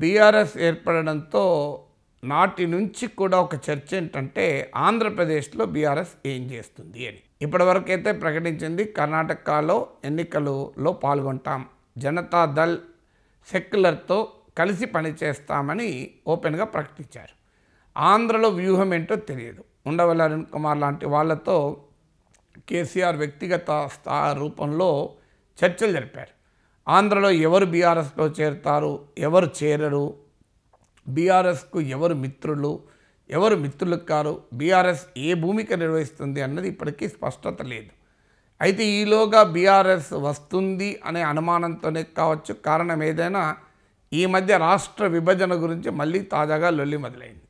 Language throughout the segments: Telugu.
బీఆర్ఎస్ ఏర్పడడంతో నాటి నుంచి కూడా ఒక చర్చ ఏంటంటే ఆంధ్రప్రదేశ్లో బీఆర్ఎస్ ఏం చేస్తుంది అని ఇప్పటివరకైతే ప్రకటించింది కర్ణాటకలో ఎన్నికలలో పాల్గొంటాం జనతా దళ్ సెక్యులర్తో కలిసి పనిచేస్తామని ఓపెన్గా ప్రకటించారు ఆంధ్రలో వ్యూహం ఏంటో తెలియదు ఉండవల్లి అరుణ్ కుమార్ లాంటి వాళ్ళతో కేసీఆర్ వ్యక్తిగత స్థా రూపంలో చర్చలు జరిపారు ఆంధ్రలో ఎవరు బీఆర్ఎస్లో చేరుతారు ఎవరు చేరరు బీఆర్ఎస్కు ఎవరు మిత్రులు ఎవరు మిత్రులు కారు బీఆర్ఎస్ ఏ భూమిక నిర్వహిస్తుంది అన్నది ఇప్పటికీ స్పష్టత లేదు అయితే ఈలోగా బీఆర్ఎస్ వస్తుంది అనే అనుమానంతోనే కావచ్చు కారణం ఏదైనా ఈ మధ్య రాష్ట్ర విభజన గురించి మళ్ళీ తాజాగా లొల్లి మొదలైంది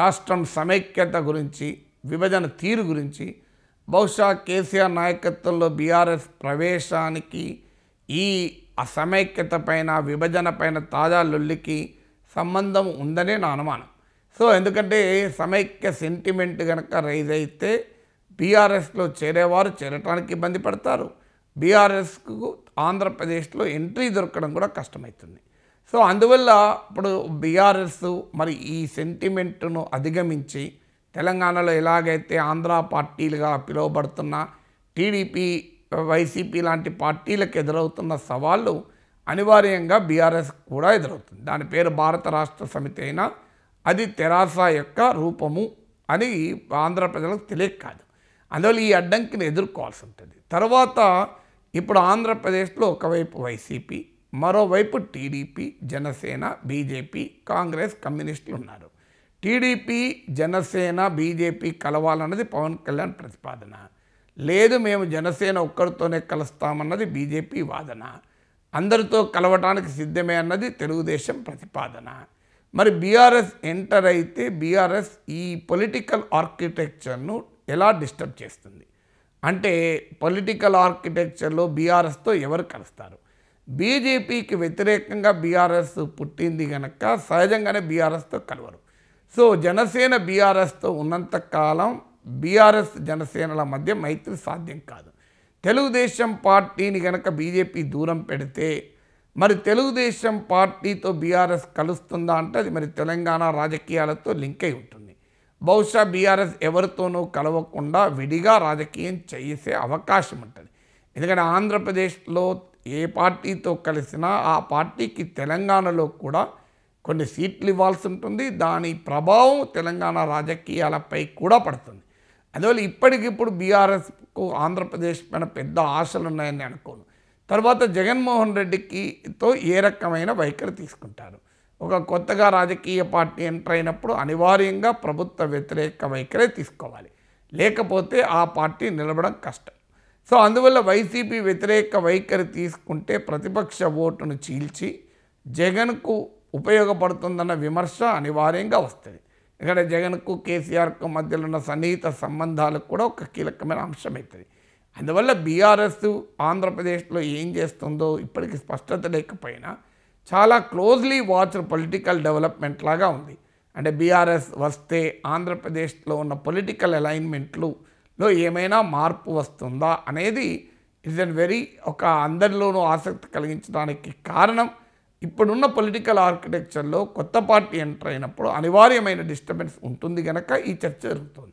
రాష్ట్రం సమైక్యత గురించి విభజన తీరు గురించి బహుశా కేసీఆర్ నాయకత్వంలో బీఆర్ఎస్ ప్రవేశానికి ఈ అసమైక్యత పైన విభజన పైన తాజా లొల్లికి సంబంధం ఉందనే నా అనుమానం సో ఎందుకంటే సమైక్య సెంటిమెంట్ కనుక రైజ్ అయితే బీఆర్ఎస్లో చేరేవారు చేరటానికి ఇబ్బంది పడతారు బీఆర్ఎస్కు ఆంధ్రప్రదేశ్లో ఎంట్రీ దొరకడం కూడా కష్టమవుతుంది సో అందువల్ల ఇప్పుడు బీఆర్ఎస్ మరి ఈ సెంటిమెంట్ను అధిగమించి తెలంగాణలో ఎలాగైతే ఆంధ్ర పార్టీలుగా పిలువబడుతున్న టీడీపీ వైసీపీ లాంటి పార్టీలకు ఎదురవుతున్న సవాళ్ళు అనివార్యంగా బీఆర్ఎస్ కూడా ఎదురవుతుంది దాని పేరు భారత రాష్ట్ర సమితి అయినా అది తెరాస యొక్క రూపము అని ఆంధ్ర ప్రజలకు తెలియక కాదు అందువల్ల ఈ అడ్డంకిని ఎదుర్కోవాల్సి ఉంటుంది తర్వాత ఇప్పుడు ఆంధ్రప్రదేశ్లో ఒకవైపు వైసీపీ మరోవైపు టీడీపీ జనసేన బీజేపీ కాంగ్రెస్ కమ్యూనిస్టులు ఉన్నారు టీడీపీ జనసేన బీజేపీ కలవాలన్నది పవన్ కళ్యాణ్ ప్రతిపాదన లేదు మేము జనసేన ఒక్కరితోనే కలుస్తామన్నది బీజేపీ వాదన అందరితో కలవటానికి సిద్ధమే అన్నది తెలుగుదేశం ప్రతిపాదన మరి బీఆర్ఎస్ ఎంటర్ అయితే బీఆర్ఎస్ ఈ పొలిటికల్ ఆర్కిటెక్చర్ను ఎలా డిస్టర్బ్ చేస్తుంది అంటే పొలిటికల్ ఆర్కిటెక్చర్లో బీఆర్ఎస్తో ఎవరు కలుస్తారు బీజేపీకి వ్యతిరేకంగా బీఆర్ఎస్ పుట్టింది కనుక సహజంగానే బీఆర్ఎస్తో కలవరు సో జనసేన బీఆర్ఎస్తో ఉన్నంతకాలం బీఆర్ఎస్ జనసేనల మధ్య మైత్రి సాధ్యం కాదు తెలుగుదేశం పార్టీని కనుక బీజేపీ దూరం పెడితే మరి తెలుగుదేశం పార్టీతో బీఆర్ఎస్ కలుస్తుందా అంటే అది మరి తెలంగాణ రాజకీయాలతో లింక్ అయి ఉంటుంది బహుశా బీఆర్ఎస్ ఎవరితోనూ కలవకుండా విడిగా రాజకీయం చేసే అవకాశం ఉంటుంది ఎందుకంటే ఆంధ్రప్రదేశ్లో ఏ పార్టీతో కలిసినా ఆ పార్టీకి తెలంగాణలో కూడా కొన్ని సీట్లు ఇవ్వాల్సి ఉంటుంది దాని ప్రభావం తెలంగాణ రాజకీయాలపై కూడా పడుతుంది అందువల్ల ఇప్పటికిప్పుడు బీఆర్ఎస్కు ఆంధ్రప్రదేశ్ పైన పెద్ద ఆశలు ఉన్నాయని అనుకోను తర్వాత జగన్మోహన్ రెడ్డికితో ఏ రకమైన వైఖరి తీసుకుంటారు ఒక కొత్తగా రాజకీయ పార్టీ ఎంటర్ అయినప్పుడు అనివార్యంగా ప్రభుత్వ వ్యతిరేక వైఖరే తీసుకోవాలి లేకపోతే ఆ పార్టీ నిలబడం కష్టం సో అందువల్ల వైసీపీ వ్యతిరేక వైఖరి తీసుకుంటే ప్రతిపక్ష ఓటును చీల్చి జగన్కు ఉపయోగపడుతుందన్న విమర్శ అనివార్యంగా వస్తుంది ఇక్కడ జగన్కు కేసీఆర్కు మధ్యలో ఉన్న సన్నిహిత సంబంధాలకు కూడా ఒక కీలకమైన అంశం అవుతుంది అందువల్ల బీఆర్ఎస్ ఆంధ్రప్రదేశ్లో ఏం చేస్తుందో ఇప్పటికీ స్పష్టత లేకపోయినా చాలా క్లోజ్లీ వాచ్ పొలిటికల్ డెవలప్మెంట్ లాగా ఉంది అంటే బీఆర్ఎస్ వస్తే ఆంధ్రప్రదేశ్లో ఉన్న పొలిటికల్ అలైన్మెంట్లులో ఏమైనా మార్పు వస్తుందా అనేది ఇట్స్ అండ్ వెరీ ఒక అందరిలోనూ ఆసక్తి కలిగించడానికి కారణం ఇప్పుడున్న పొలిటికల్ ఆర్కిటెక్చర్లో కొత్త పార్టీ ఎంటర్ అయినప్పుడు అనివార్యమైన డిస్టర్బెన్స్ ఉంటుంది కనుక ఈ చర్చ జరుగుతుంది